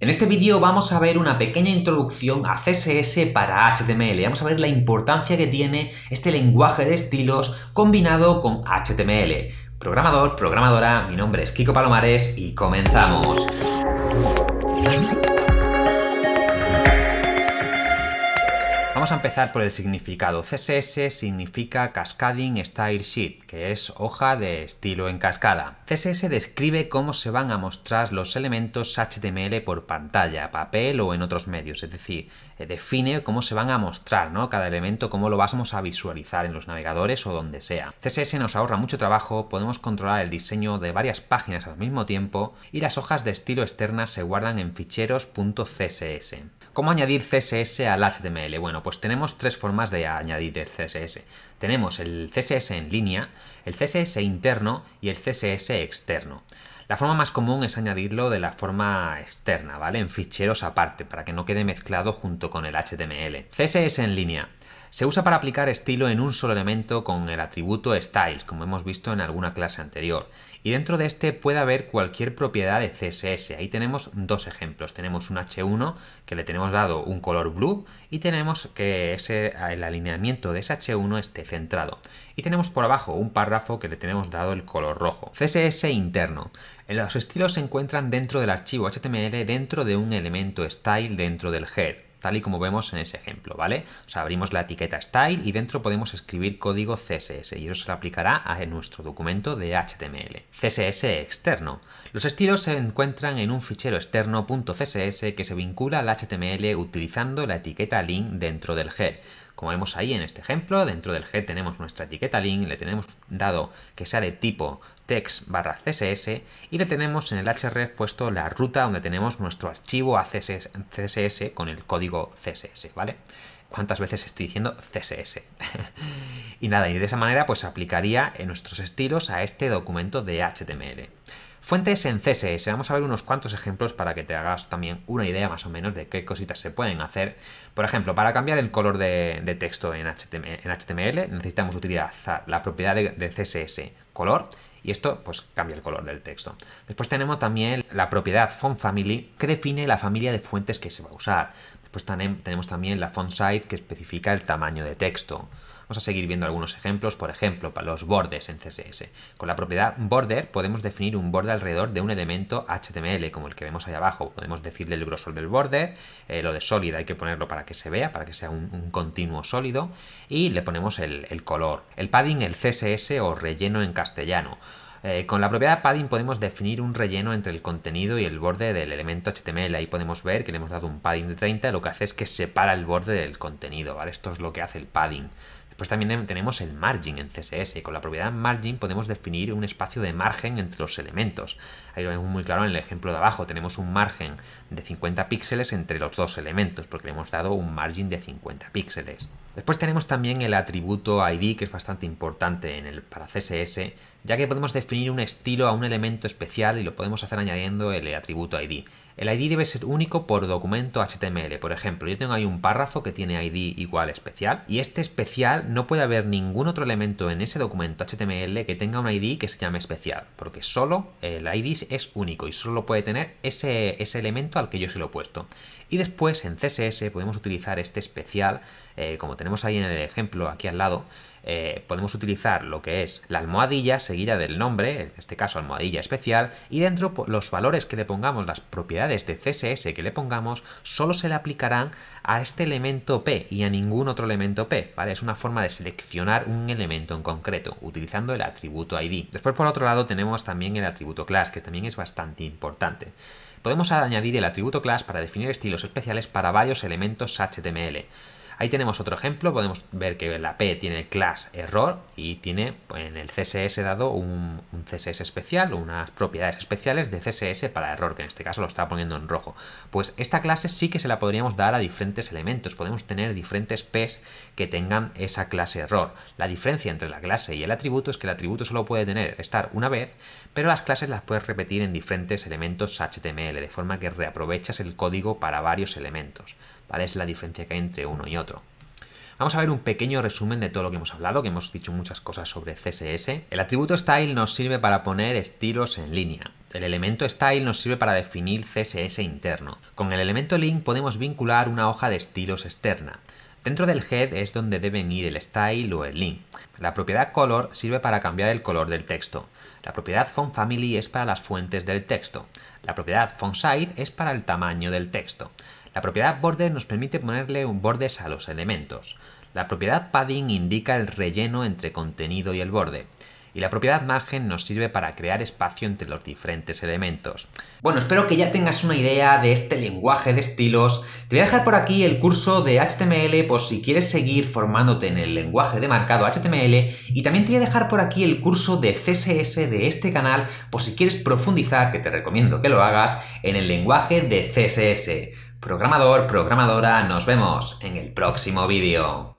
En este vídeo vamos a ver una pequeña introducción a CSS para HTML. Vamos a ver la importancia que tiene este lenguaje de estilos combinado con HTML. Programador, programadora, mi nombre es Kiko Palomares y comenzamos. Vamos a empezar por el significado. CSS significa Cascading Style Sheet, que es hoja de estilo en cascada. CSS describe cómo se van a mostrar los elementos HTML por pantalla, papel o en otros medios, es decir, eh, define cómo se van a mostrar, Cada elemento, cómo lo vamos a visualizar en los navegadores o donde sea. CSS nos ahorra mucho trabajo, podemos controlar el diseño de varias páginas al mismo tiempo y las hojas de estilo externas se guardan en ficheros.css. ¿Cómo añadir CSS al HTML? Bueno, pues tenemos tres formas de añadir el CSS. Tenemos el CSS en línea, el CSS interno y el CSS externo. La forma más común es añadirlo de la forma externa, ¿vale? En ficheros aparte, para que no quede mezclado junto con el HTML. CSS en línea. Se usa para aplicar estilo en un solo elemento con el atributo styles, como hemos visto en alguna clase anterior. Y dentro de este puede haber cualquier propiedad de CSS. Ahí tenemos dos ejemplos. Tenemos un H1 que le tenemos dado un color blue y tenemos que el alineamiento de ese H1 esté centrado. Y tenemos por abajo un párrafo que le tenemos dado el color rojo. CSS interno. Eh, los estilos se encuentran dentro del archivo HTML dentro de un elemento style dentro del head tal y como vemos en ese ejemplo, ¿vale? O sea, abrimos la etiqueta style y dentro podemos escribir código CSS y eso se lo aplicará a nuestro documento de HTML. CSS externo. Los estilos se encuentran en un fichero externo .css que se vincula al HTML utilizando la etiqueta link dentro del head como vemos ahí en este ejemplo, dentro del head tenemos nuestra etiqueta link, le tenemos dado que sea de tipo text barra css y le tenemos en el href puesto la ruta donde tenemos nuestro archivo a CSS, con el código CSS, ¿vale? cuántas veces estoy diciendo CSS. y nada, y de esa manera pues aplicaría en nuestros estilos a este documento de HTML. Fuentes en CSS. Vamos a ver unos cuantos ejemplos para que te hagas también una idea más o menos de qué cositas se pueden hacer. Por ejemplo, para cambiar el color de, texto en HTML necesitamos utilizar la propiedad de, de CSS color y esto pues cambia el color del texto. Después tenemos también la propiedad font family que define la familia de fuentes que se va a usar pues tenemos también la font size que especifica el tamaño de texto. Vamos a seguir viendo algunos ejemplos, por ejemplo, para los bordes en CSS. Con la propiedad border podemos definir un borde alrededor de un elemento HTML, como el que vemos ahí abajo. Podemos decirle el grosor del borde, eh, lo de sólido hay que ponerlo para que se vea, para que sea un, continuo sólido, y le ponemos el color. El padding, el CSS o relleno en castellano. Eh, con la propiedad padding podemos definir un relleno entre el contenido y el borde del elemento HTML. Ahí podemos ver que le hemos dado un padding de 30, lo que hace es que separa el borde del contenido, Esto es lo que hace el padding. Después pues también em, tenemos el margin en CSS. Con la propiedad margin podemos definir un espacio de margen entre los elementos. Ahí lo vemos muy claro en el ejemplo de abajo. Tenemos un margen de 50 píxeles entre los dos elementos porque le hemos dado un margin de 50 píxeles. Después tenemos también el atributo ID que es bastante importante en el, para CSS ya que podemos definir un estilo a un elemento especial y lo podemos hacer añadiendo el atributo ID. El ID debe ser único por documento HTML. Por ejemplo, yo tengo ahí un párrafo que tiene ID igual especial y este especial no puede haber ningún otro elemento en ese documento HTML que tenga un ID que se llame especial, porque solo el ID es único y solo puede tener ese, ese elemento al que yo se lo he puesto. Y después en CSS podemos utilizar este especial, eh, como tenemos ahí en el ejemplo aquí al lado, eh, podemos utilizar lo que es la almohadilla seguida del nombre, en este caso almohadilla especial, y dentro pues, los valores que le pongamos, las propiedades de CSS que le pongamos, solo se le aplicarán a este elemento P y a ningún otro elemento P, ¿vale? Es una forma de seleccionar un elemento en concreto, utilizando el atributo ID. Después, por otro lado, tenemos también el atributo class, que también es bastante importante podemos añadir el atributo class para definir estilos especiales para varios elementos HTML. Ahí tenemos otro ejemplo, podemos ver que la P tiene class error y tiene pues, en el CSS dado un, un CSS especial, unas propiedades especiales de CSS para error, que en este caso lo está poniendo en rojo. Pues esta clase sí que se la podríamos dar a diferentes elementos, podemos tener diferentes Ps que tengan esa clase error. La diferencia entre la clase y el atributo es que el atributo solo puede tener estar una vez, pero las clases las puedes repetir en diferentes elementos HTML, de forma que reaprovechas el código para varios elementos. Es la diferencia que hay entre uno y otro. Vamos a ver un pequeño resumen de todo lo que hemos hablado, que hemos dicho muchas cosas sobre CSS. El atributo style nos sirve para poner estilos en línea. El elemento style nos sirve para definir CSS interno. Con el elemento link podemos vincular una hoja de estilos externa. Dentro del head es donde deben ir el style o el link. La propiedad color sirve para cambiar el color del texto. La propiedad font family es para las fuentes del texto. La propiedad font size es para el tamaño del texto. La propiedad border nos permite ponerle un bordes a los elementos. La propiedad padding indica el relleno entre contenido y el borde. Y la propiedad margen nos sirve para crear espacio entre los diferentes elementos. Bueno, espero que ya tengas una idea de este lenguaje de estilos. Te voy a dejar por aquí el curso de HTML por si quieres seguir formándote en el lenguaje de marcado HTML. Y también te voy a dejar por aquí el curso de CSS de este canal por si quieres profundizar, que te recomiendo que lo hagas, en el lenguaje de CSS. Programador, programadora, nos vemos en el próximo vídeo.